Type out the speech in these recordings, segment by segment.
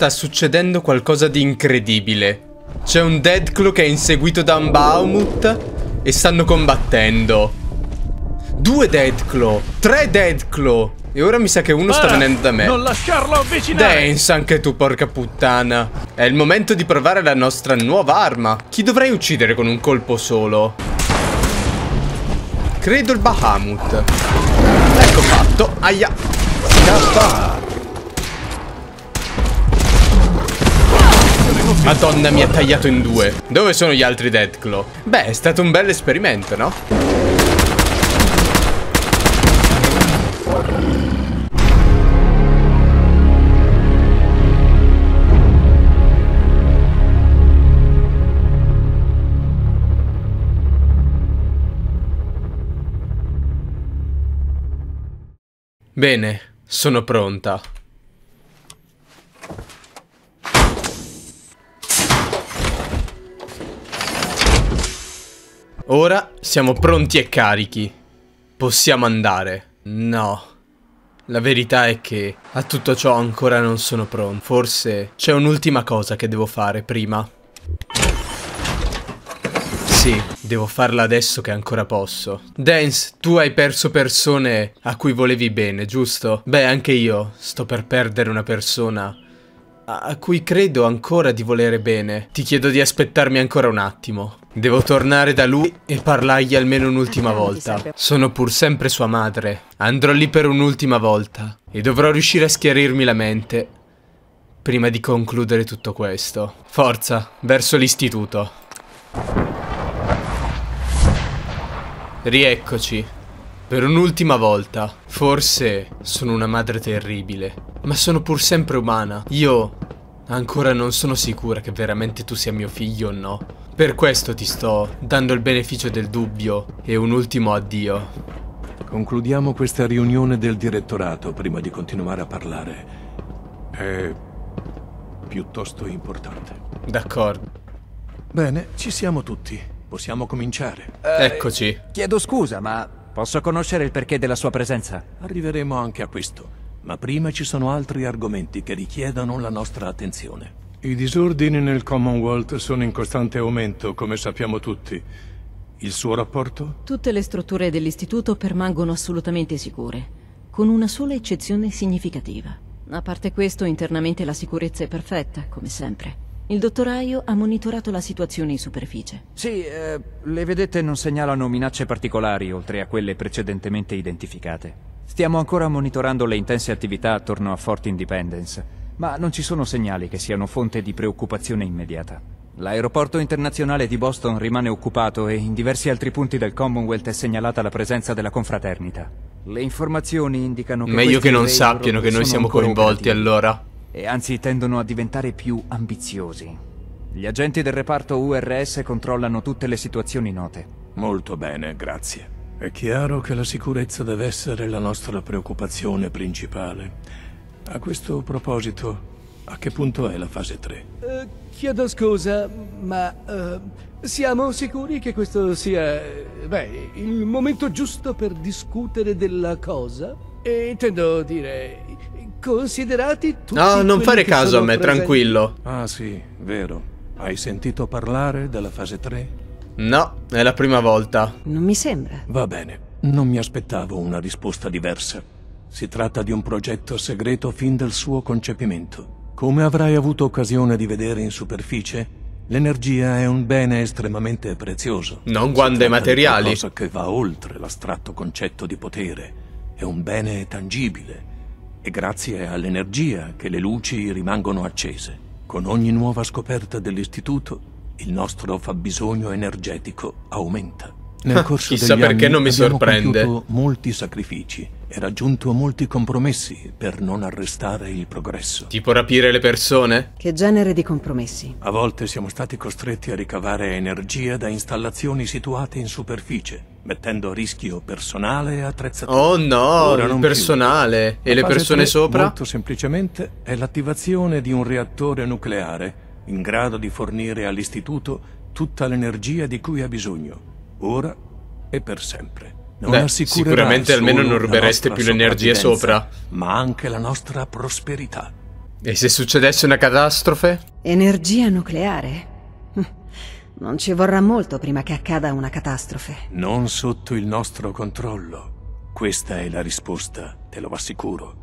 sta succedendo qualcosa di incredibile. C'è un Deadclaw che è inseguito da un Baumut e stanno combattendo. Due Deadclaw, tre Deadclaw. E ora mi sa che uno ah, sta eh, venendo da me. Non lasciarlo avvicinare. Dance anche tu, porca puttana. È il momento di provare la nostra nuova arma. Chi dovrei uccidere con un colpo solo? Credo il Bahamut. Ecco fatto. Aia. Scappa. Madonna mi ha tagliato in due Dove sono gli altri Deathclaw? Beh è stato un bel esperimento no? Bene, sono pronta. Ora siamo pronti e carichi. Possiamo andare. No. La verità è che a tutto ciò ancora non sono pronto. Forse c'è un'ultima cosa che devo fare prima. Sì, devo farla adesso che ancora posso. Dance, tu hai perso persone a cui volevi bene, giusto? Beh, anche io sto per perdere una persona a cui credo ancora di volere bene. Ti chiedo di aspettarmi ancora un attimo. Devo tornare da lui e parlargli almeno un'ultima volta. Sono pur sempre sua madre. Andrò lì per un'ultima volta e dovrò riuscire a schiarirmi la mente prima di concludere tutto questo. Forza, verso l'istituto. Rieccoci. Per un'ultima volta. Forse sono una madre terribile, ma sono pur sempre umana. Io ancora non sono sicura che veramente tu sia mio figlio o no. Per questo ti sto dando il beneficio del dubbio e un ultimo addio. Concludiamo questa riunione del direttorato prima di continuare a parlare. È piuttosto importante. D'accordo. Bene, ci siamo tutti. Possiamo cominciare. Eh, Eccoci. Chiedo scusa, ma posso conoscere il perché della sua presenza? Arriveremo anche a questo, ma prima ci sono altri argomenti che richiedono la nostra attenzione. I disordini nel Commonwealth sono in costante aumento, come sappiamo tutti. Il suo rapporto? Tutte le strutture dell'istituto permangono assolutamente sicure, con una sola eccezione significativa. A parte questo, internamente la sicurezza è perfetta, come sempre. Il dottoraio ha monitorato la situazione in superficie. Sì, eh, le vedette non segnalano minacce particolari oltre a quelle precedentemente identificate. Stiamo ancora monitorando le intense attività attorno a Fort Independence ma non ci sono segnali che siano fonte di preoccupazione immediata. L'aeroporto internazionale di Boston rimane occupato e in diversi altri punti del Commonwealth è segnalata la presenza della confraternita. Le informazioni indicano che... Meglio che non sappiano che noi siamo coinvolti allora. E anzi tendono a diventare più ambiziosi. Gli agenti del reparto URS controllano tutte le situazioni note. Molto bene, grazie. È chiaro che la sicurezza deve essere la nostra preoccupazione principale. A questo proposito, a che punto è la fase 3? Uh, eh, chiedo scusa, ma uh, siamo sicuri che questo sia, beh, il momento giusto per discutere della cosa? E intendo dire, considerati tutti No, non fare caso a me, presenti. tranquillo. Ah sì, vero. Hai sentito parlare della fase 3? No, è la prima volta. Non mi sembra. Va bene, non mi aspettavo una risposta diversa. Si tratta di un progetto segreto fin dal suo concepimento. Come avrai avuto occasione di vedere in superficie, l'energia è un bene estremamente prezioso. Non quando è materiale. cosa che va oltre l'astratto concetto di potere. È un bene tangibile. E grazie all'energia che le luci rimangono accese. Con ogni nuova scoperta dell'istituto, il nostro fabbisogno energetico aumenta. Nel ah, corso Chissà degli perché anni non mi sorprende. compiuto molti sacrifici e raggiunto molti compromessi per non arrestare il progresso. Tipo rapire le persone? Che genere di compromessi? A volte siamo stati costretti a ricavare energia da installazioni situate in superficie, mettendo a rischio personale e attrezzature. Oh no, il personale più. e la le persone 3, sopra? Molto semplicemente è l'attivazione di un reattore nucleare in grado di fornire all'istituto tutta l'energia di cui ha bisogno ora e per sempre. Non Beh, sicuramente almeno non rubereste più l'energia sopra. Ma anche la nostra prosperità. E se succedesse una catastrofe? Energia nucleare? Hm, non ci vorrà molto prima che accada una catastrofe. Non sotto il nostro controllo. Questa è la risposta, te lo assicuro.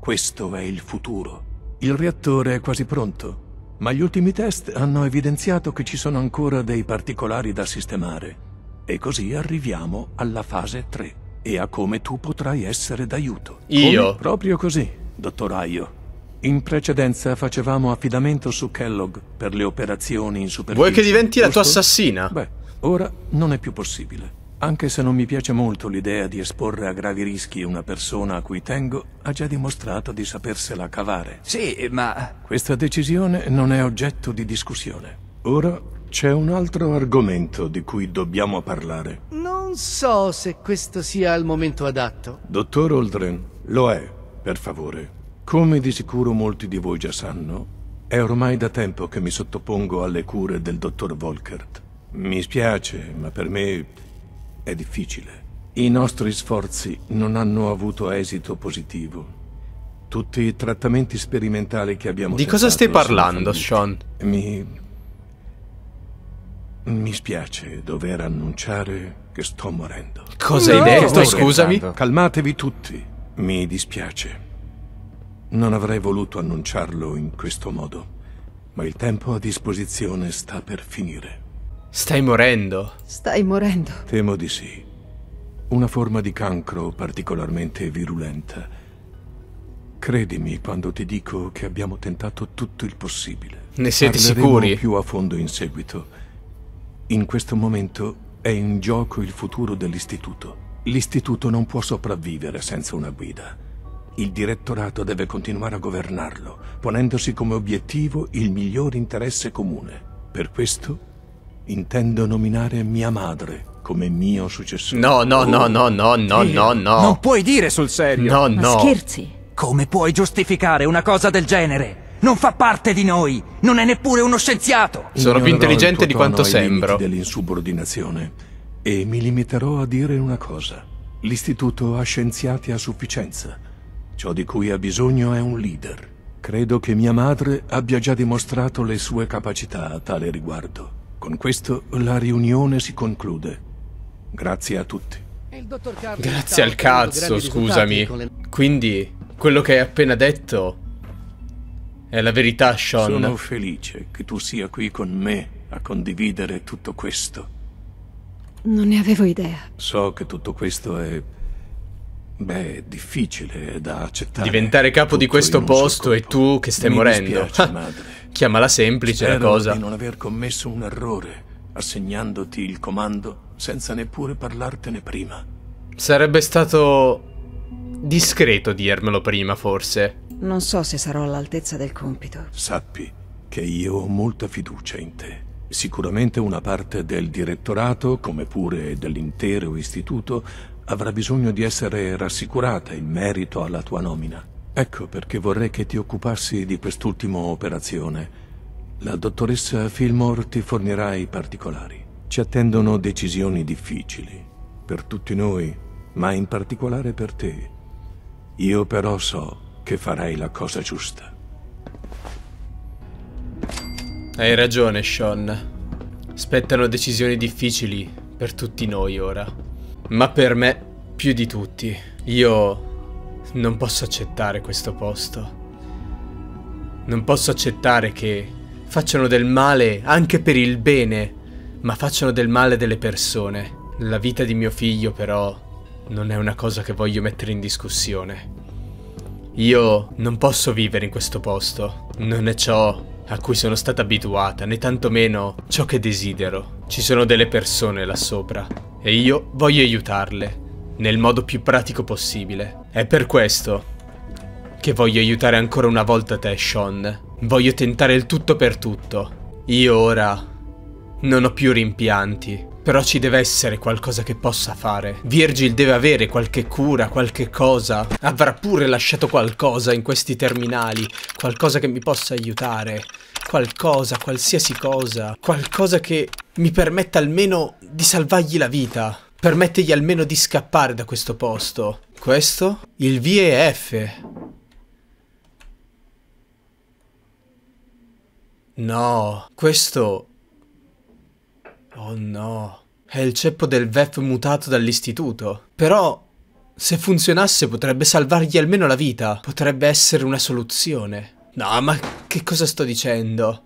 Questo è il futuro. Il reattore è quasi pronto, ma gli ultimi test hanno evidenziato che ci sono ancora dei particolari da sistemare. E così arriviamo alla fase 3 e a come tu potrai essere d'aiuto. Io? Come? Proprio così, dottor Aio. In precedenza facevamo affidamento su Kellogg per le operazioni in superficie. Vuoi che diventi la tua assassina? Beh, ora non è più possibile. Anche se non mi piace molto l'idea di esporre a gravi rischi una persona a cui tengo, ha già dimostrato di sapersela cavare. Sì, ma... Questa decisione non è oggetto di discussione. Ora c'è un altro argomento di cui dobbiamo parlare. Non so se questo sia il momento adatto. Dottor Oldren, lo è, per favore. Come di sicuro molti di voi già sanno, è ormai da tempo che mi sottopongo alle cure del dottor Volkert. Mi spiace, ma per me è difficile. I nostri sforzi non hanno avuto esito positivo. Tutti i trattamenti sperimentali che abbiamo Di cosa stai parlando, Sean? Mi mi spiace dover annunciare che sto morendo. Cosa no, hai detto? Scusami. Calmatevi tutti. Mi dispiace. Non avrei voluto annunciarlo in questo modo, ma il tempo a disposizione sta per finire. Stai morendo. Stai morendo. Temo di sì. Una forma di cancro particolarmente virulenta. Credimi quando ti dico che abbiamo tentato tutto il possibile. Ne siete Parleremo sicuri? più a fondo in seguito in questo momento è in gioco il futuro dell'istituto. L'istituto non può sopravvivere senza una guida. Il direttorato deve continuare a governarlo, ponendosi come obiettivo il miglior interesse comune. Per questo intendo nominare mia madre come mio successore. No, no, no, no, no, no, no, no. Non puoi dire sul serio. No, no. Ma scherzi. Come puoi giustificare una cosa del genere? Non fa parte di noi! Non è neppure uno scienziato! Sono più intelligente di quanto sembro. dell'insubordinazione. E mi limiterò a dire una cosa. L'Istituto ha scienziati a sufficienza. Ciò di cui ha bisogno è un leader. Credo che mia madre abbia già dimostrato le sue capacità a tale riguardo. Con questo la riunione si conclude. Grazie a tutti. Grazie al cazzo, scusami. Quindi, quello che hai appena detto è la verità, Sean. Sono felice che tu sia qui con me a condividere tutto questo. Non ne avevo idea. So che tutto questo è... Beh, è difficile da accettare. Diventare capo tutto di questo posto e tu che stai Mi morendo. Dispiace, madre. Chiamala semplice Spero la cosa. di non aver commesso un errore assegnandoti il comando senza neppure parlartene prima. Sarebbe stato Discreto dirmelo prima, forse. Non so se sarò all'altezza del compito. Sappi che io ho molta fiducia in te. Sicuramente una parte del direttorato, come pure dell'intero istituto, avrà bisogno di essere rassicurata in merito alla tua nomina. Ecco perché vorrei che ti occupassi di quest'ultima operazione. La dottoressa Fillmore ti fornirà i particolari. Ci attendono decisioni difficili, per tutti noi, ma in particolare per te. Io però so che farai la cosa giusta. Hai ragione, Sean. Spettano decisioni difficili per tutti noi ora. Ma per me, più di tutti, io non posso accettare questo posto. Non posso accettare che facciano del male anche per il bene, ma facciano del male delle persone. La vita di mio figlio però non è una cosa che voglio mettere in discussione. Io non posso vivere in questo posto. Non è ciò a cui sono stata abituata, né tantomeno ciò che desidero. Ci sono delle persone là sopra e io voglio aiutarle nel modo più pratico possibile. È per questo che voglio aiutare ancora una volta te, Sean. Voglio tentare il tutto per tutto. Io ora non ho più rimpianti. Però ci deve essere qualcosa che possa fare. Virgil deve avere qualche cura, qualche cosa. Avrà pure lasciato qualcosa in questi terminali. Qualcosa che mi possa aiutare. Qualcosa, qualsiasi cosa. Qualcosa che mi permetta almeno di salvargli la vita. Permettegli almeno di scappare da questo posto. Questo? Il VEF. No, questo Oh no. È il ceppo del VEF mutato dall'istituto. Però, se funzionasse potrebbe salvargli almeno la vita. Potrebbe essere una soluzione. No, ma che cosa sto dicendo?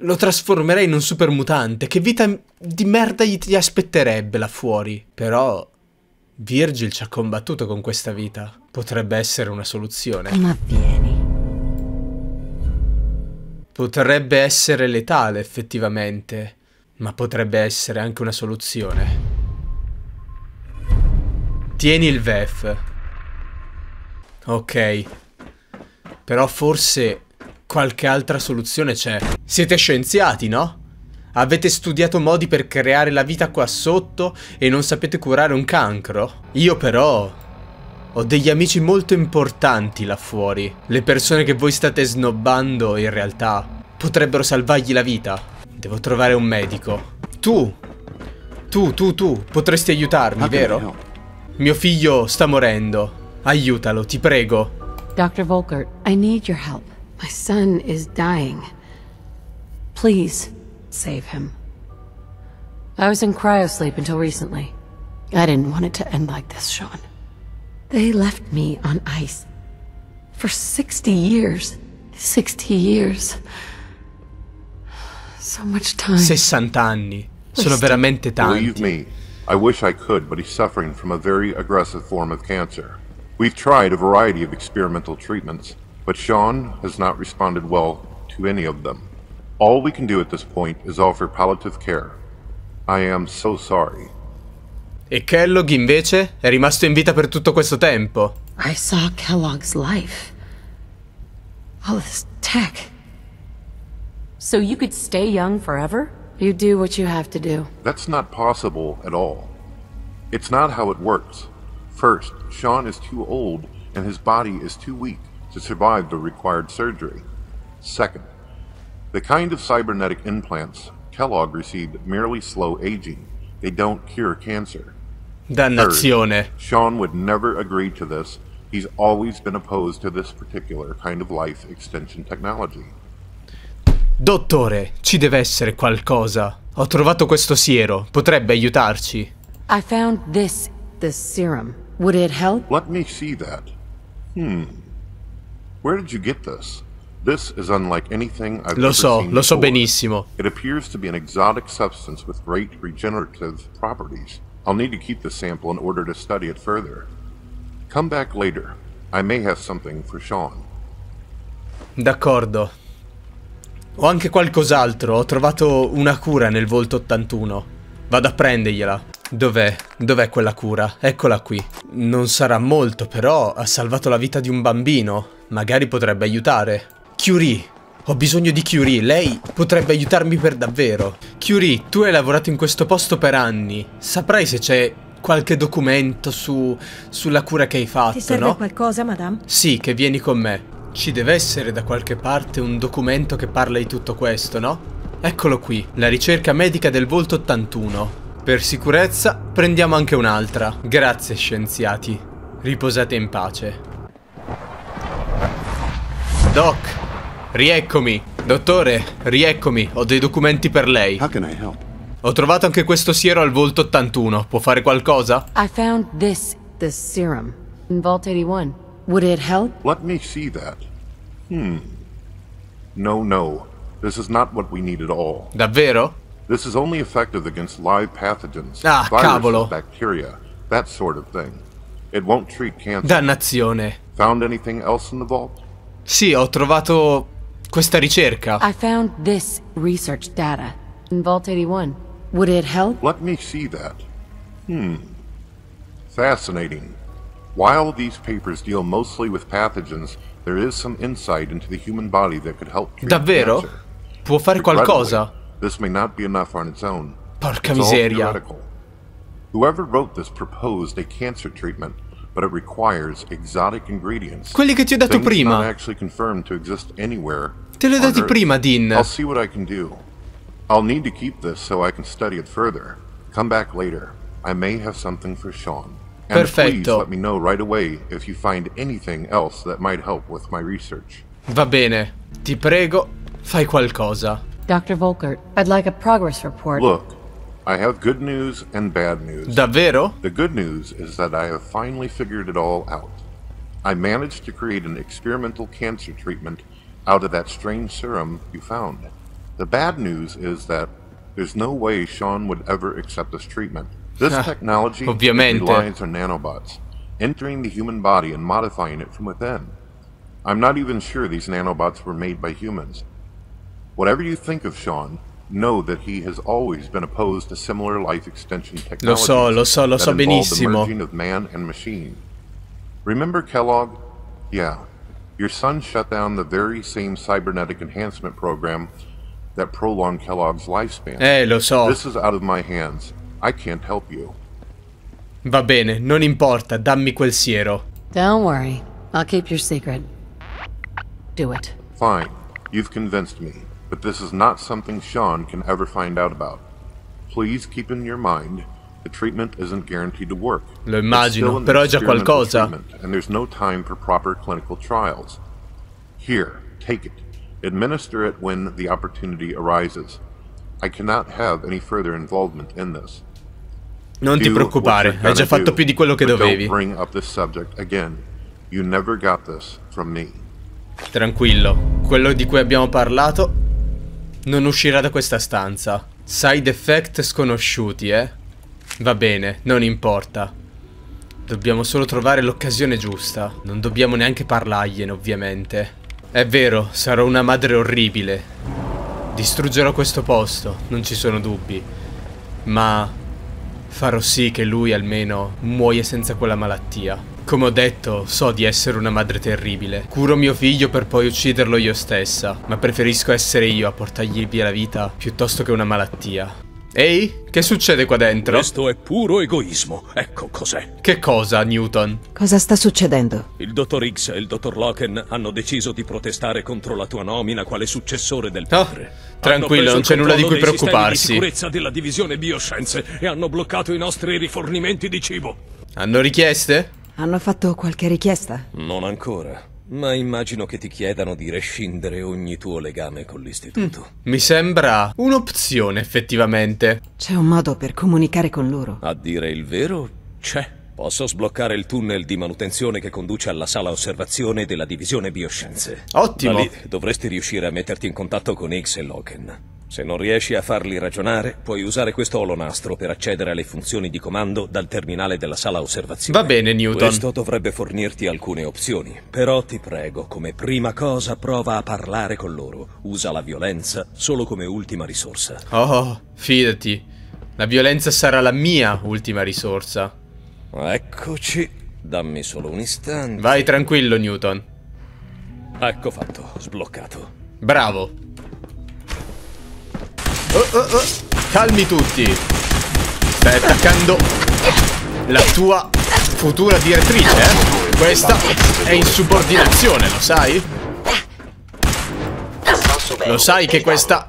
Lo trasformerei in un supermutante. Che vita di merda gli, gli aspetterebbe là fuori? Però... Virgil ci ha combattuto con questa vita. Potrebbe essere una soluzione. Ma vieni. Potrebbe essere letale, effettivamente ma potrebbe essere anche una soluzione. Tieni il VEF. Ok. Però forse qualche altra soluzione c'è. Siete scienziati, no? Avete studiato modi per creare la vita qua sotto e non sapete curare un cancro? Io però... Ho degli amici molto importanti là fuori. Le persone che voi state snobbando in realtà potrebbero salvargli la vita. Devo trovare un medico. Tu, tu, tu, tu, potresti aiutarmi, ah, vero? Mio figlio sta morendo. Aiutalo, ti prego. Dr. Volkert, I need your help. My son is dying. Please, save him. I was in cryosleep until recently. I didn't want it to end like this, Sean. They left me on ice. For 60 years. 60 years. So 60 anni. Sono veramente tanti. Believe me, I wish I could, but he's suffering from a very aggressive form of cancer. We've tried a variety of experimental treatments, but Sean has not responded well to any of them. All we can do at this point is offer palliative care. I am so sorry. E Kellogg invece è rimasto in vita per tutto questo tempo. I saw Kellogg's life. All this tech. So you could stay young forever? You do what you have to do. That's not possible at all. It's not how it works. First, Sean is too old and his body is too weak to survive the required surgery. Second, the kind of cybernetic implants Kellogg received merely slow aging. They don't cure cancer. Dannazione. Third, Sean would never agree to this. He's always been opposed to this particular kind of life extension technology. Dottore, ci deve essere qualcosa. Ho trovato questo siero, potrebbe aiutarci. I found this, this serum. Would it help? Let me see that. Hmm. Where did you get this? This is unlike anything I've lo so, seen lo so benissimo. It appears to be an exotic substance with great regenerative properties. I'll need to keep the sample in order to study it further. Come back later. I may have something for Sean. D'accordo. Ho anche qualcos'altro, ho trovato una cura nel volto 81. Vado a prendergliela. Dov'è? Dov'è quella cura? Eccola qui. Non sarà molto, però ha salvato la vita di un bambino. Magari potrebbe aiutare. Curie, ho bisogno di Curie, lei potrebbe aiutarmi per davvero. Curie, tu hai lavorato in questo posto per anni. Saprai se c'è qualche documento su... sulla cura che hai fatto, Ti serve no? qualcosa, madame? Sì, che vieni con me. Ci deve essere da qualche parte un documento che parla di tutto questo, no? Eccolo qui, la ricerca medica del volto 81. Per sicurezza prendiamo anche un'altra. Grazie scienziati. Riposate in pace. Doc, rieccomi. Dottore, rieccomi. Ho dei documenti per lei. How can I help? Ho trovato anche questo siero al volto 81. Può fare qualcosa? I found this, this serum in Vault 81. Would it help? Let me see that. Hmm. No, no. This is not what we need at all. Davvero? This is only effective against live pathogens, ah, viruses, cavolo. bacteria, that sort of thing. It won't treat cancer. Dannazione. Found anything else in the vault? Sì, ho trovato questa ricerca. I found this research data in Vault 81. Would it help? Let me see that. Hmm. Fascinating. While these papers deal mostly with pathogens, there is some insight into the human body that could help Davvero? Cancer. Può fare qualcosa? This may not be enough on its own. Porca it's miseria. Whoever wrote this proposed a cancer treatment, but it requires exotic ingredients. Quelli che ti ho dato Things prima. Not actually confirmed to exist anywhere. Te li ho dati prima, Dean. I'll see what I can do. I'll need to keep this so I can study it further. Come back later. I may have something for Sean. And please let me know right away if you find anything else that might help with my research. Va bene. Ti prego, fai qualcosa. Dr. Volkert, I'd like a progress report. Look, I have good news and bad news. Davvero? The good news is that I have finally figured it all out. I managed to create an experimental cancer treatment out of that strange serum you found. The bad news is that there's no way Sean would ever accept this treatment. This technology Ovviamente. relies on nanobots, entering the human body and modifying it from within. I'm not even sure these nanobots were made by humans. Whatever you think of Sean, know that he has always been opposed to similar life extension technologies lo so, lo so, lo so that benissimo. the merging of man and machine. Remember Kellogg? Yeah, your son shut down the very same cybernetic enhancement program that prolonged Kellogg's lifespan. Hey, eh, lo so. This is out of my hands, I can't help you. Va bene, non importa, dammi quel siero. Don't worry. I'll keep your secret. Do it. Fine. You've convinced me, but this is not something Sean can ever find out about. Please keep in your mind the treatment isn't guaranteed to work. Lo immagino, però è già qualcosa. And there's no time for proper clinical trials. Here, take it. Administer it when the opportunity arises. I cannot have any further involvement in this. Non ti preoccupare, hai già fatto più di quello che dovevi. Tranquillo, quello di cui abbiamo parlato non uscirà da questa stanza. Side effect sconosciuti, eh? Va bene, non importa. Dobbiamo solo trovare l'occasione giusta. Non dobbiamo neanche parlargliene, ovviamente. È vero, sarò una madre orribile. Distruggerò questo posto, non ci sono dubbi. Ma farò sì che lui almeno muoia senza quella malattia. Come ho detto, so di essere una madre terribile. Curo mio figlio per poi ucciderlo io stessa, ma preferisco essere io a portargli via la vita piuttosto che una malattia. Ehi, che succede qua dentro? Questo è puro egoismo, ecco cos'è. Che cosa, Newton? Cosa sta succedendo? Il dottor X e il dottor Loken hanno deciso di protestare contro la tua nomina quale successore del ah, padre. Oh, tranquillo, non c'è nulla di cui preoccuparsi. Hanno sicurezza della divisione bioscienze e hanno bloccato i nostri rifornimenti di cibo. Hanno richieste? Hanno fatto qualche richiesta? Non ancora. Ma immagino che ti chiedano di rescindere ogni tuo legame con l'istituto. Mm. Mi sembra un'opzione, effettivamente. C'è un modo per comunicare con loro. A dire il vero, c'è. Posso sbloccare il tunnel di manutenzione che conduce alla sala osservazione della divisione bioscienze. Ottimo! Lì, dovresti riuscire a metterti in contatto con X e Loken. Se non riesci a farli ragionare, puoi usare questo olonastro per accedere alle funzioni di comando dal terminale della sala osservazione. Va bene, Newton. Questo dovrebbe fornirti alcune opzioni, però ti prego, come prima cosa prova a parlare con loro. Usa la violenza solo come ultima risorsa. Oh, fidati. La violenza sarà la mia ultima risorsa. Eccoci. Dammi solo un istante. Vai tranquillo, Newton. Ecco fatto, sbloccato. Bravo. Oh, oh, oh. Calmi tutti. Stai attaccando la tua futura direttrice, eh? Questa è in subordinazione, lo sai? Lo sai che questa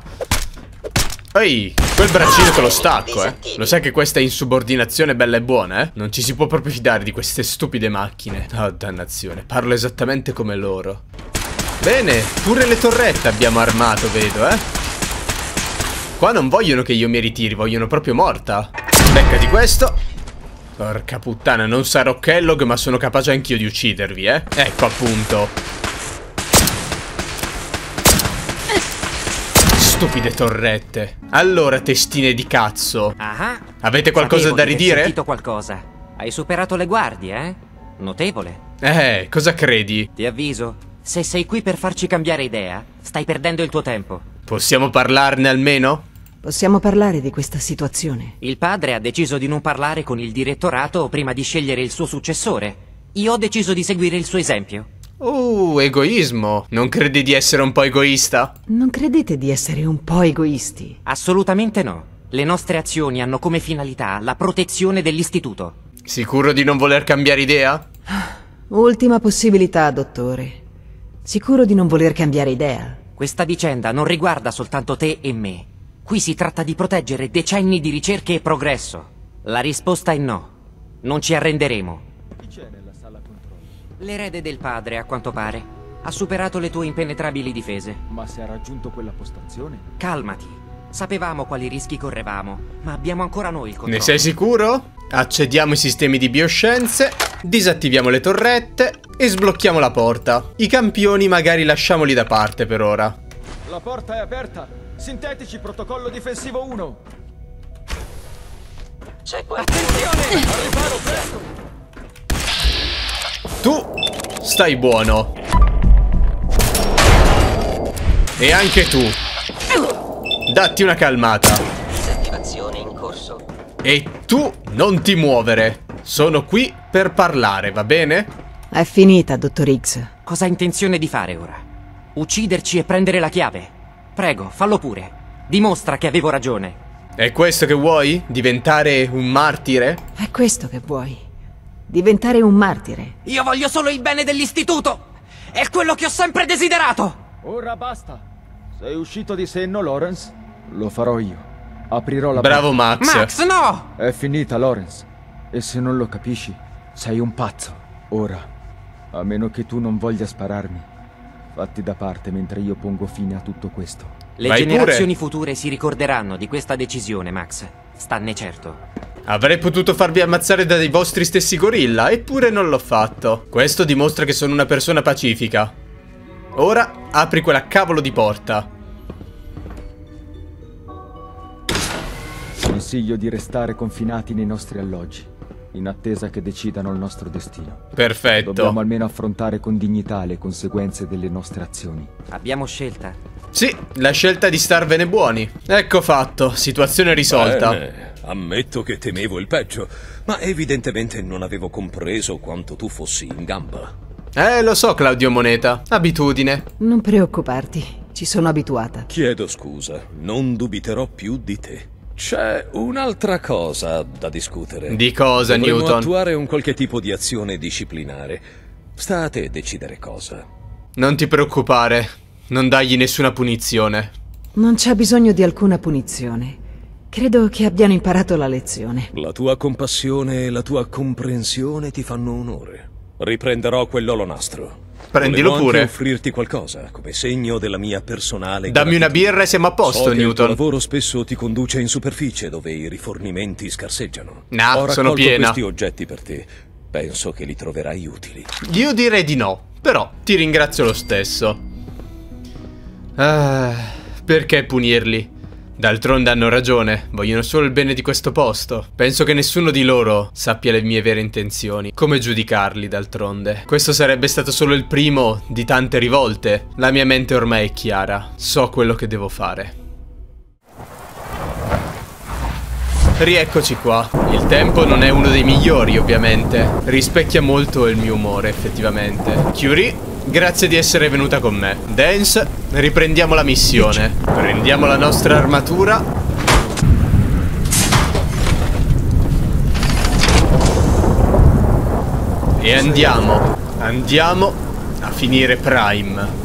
Ehi, quel braccino te lo stacco, eh. Lo sai che questa è insubordinazione bella e buona, eh? Non ci si può proprio fidare di queste stupide macchine. Oh, dannazione, parlo esattamente come loro. Bene, pure le torrette abbiamo armato, vedo, eh. Qua non vogliono che io mi ritiri, vogliono proprio morta. Beccati questo. Porca puttana, non sarò Kellogg, ma sono capace anch'io di uccidervi, eh. Ecco appunto. Stupide torrette. Allora, testine di cazzo. Ah Avete qualcosa da ridire? Ho sentito qualcosa. Hai superato le guardie, eh? Notevole. Eh, cosa credi? Ti avviso, se sei qui per farci cambiare idea, stai perdendo il tuo tempo. Possiamo parlarne almeno? Possiamo parlare di questa situazione. Il padre ha deciso di non parlare con il direttorato prima di scegliere il suo successore. Io ho deciso di seguire il suo esempio. Uh, egoismo. Non credi di essere un po' egoista? Non credete di essere un po' egoisti? Assolutamente no. Le nostre azioni hanno come finalità la protezione dell'istituto. Sicuro di non voler cambiare idea? Ah, ultima possibilità, dottore. Sicuro di non voler cambiare idea? Questa vicenda non riguarda soltanto te e me. Qui si tratta di proteggere decenni di ricerche e progresso. La risposta è no. Non ci arrenderemo. L'erede del padre, a quanto pare. Ha superato le tue impenetrabili difese. Ma se ha raggiunto quella postazione? Calmati. Sapevamo quali rischi correvamo, ma abbiamo ancora noi il controllo. Ne sei sicuro? Accediamo ai sistemi di bioscienze, disattiviamo le torrette e sblocchiamo la porta. I campioni magari lasciamoli da parte per ora. La porta è aperta. Sintetici, protocollo difensivo 1. C'è qualcuno. Attenzione! Al riparo, presto! Tu stai buono. E anche tu. Datti una calmata. in corso. E tu non ti muovere. Sono qui per parlare, va bene? È finita, dottor X. Cosa ha intenzione di fare ora? Ucciderci e prendere la chiave? Prego, fallo pure. Dimostra che avevo ragione. È questo che vuoi? Diventare un martire? È questo che vuoi diventare un martire. Io voglio solo il bene dell'istituto! È quello che ho sempre desiderato! Ora basta! Sei uscito di senno, Lawrence? Lo farò io. Aprirò la... Bravo Max! Max, no! È finita, Lawrence. E se non lo capisci, sei un pazzo. Ora, a meno che tu non voglia spararmi, fatti da parte mentre io pongo fine a tutto questo. Le Vai generazioni pure. future si ricorderanno di questa decisione, Max. Stanne certo. Avrei potuto farvi ammazzare dai vostri stessi gorilla, eppure non l'ho fatto. Questo dimostra che sono una persona pacifica. Ora apri quella cavolo di porta. Consiglio di restare confinati nei nostri alloggi in attesa che decidano il nostro destino. Perfetto. Dobbiamo almeno affrontare con dignità le conseguenze delle nostre azioni. Abbiamo scelta. Sì, la scelta di starvene buoni. Ecco fatto, situazione risolta. Bene. Eh, Ammetto che temevo il peggio, ma evidentemente non avevo compreso quanto tu fossi in gamba. Eh, lo so, Claudio Moneta. Abitudine. Non preoccuparti, ci sono abituata. Chiedo scusa, non dubiterò più di te. C'è un'altra cosa da discutere. Di cosa, Dovremo Newton? attuare un qualche tipo di azione disciplinare. Sta a te decidere cosa. Non ti preoccupare, non dagli nessuna punizione. Non c'è bisogno di alcuna punizione. Credo che abbiano imparato la lezione. La tua compassione e la tua comprensione ti fanno onore. Riprenderò quell'olonastro. Prendilo Volevo pure. offrirti qualcosa, come segno della mia personale... Dammi gratitudine. una birra e siamo a posto, so Newton. il lavoro spesso ti conduce in superficie, dove i rifornimenti scarseggiano. No, nah, sono piena. Ho questi oggetti per te. Penso che li troverai utili. Io direi di no, però ti ringrazio lo stesso. Ah, perché punirli? D'altronde hanno ragione, vogliono solo il bene di questo posto. Penso che nessuno di loro sappia le mie vere intenzioni, come giudicarli d'altronde. Questo sarebbe stato solo il primo di tante rivolte. La mia mente ormai è chiara, so quello che devo fare. Rieccoci qua. Il tempo non è uno dei migliori, ovviamente. Rispecchia molto il mio umore, effettivamente. Curie Grazie di essere venuta con me. Dance, riprendiamo la missione. Prendiamo la nostra armatura. E andiamo. Andiamo a finire Prime.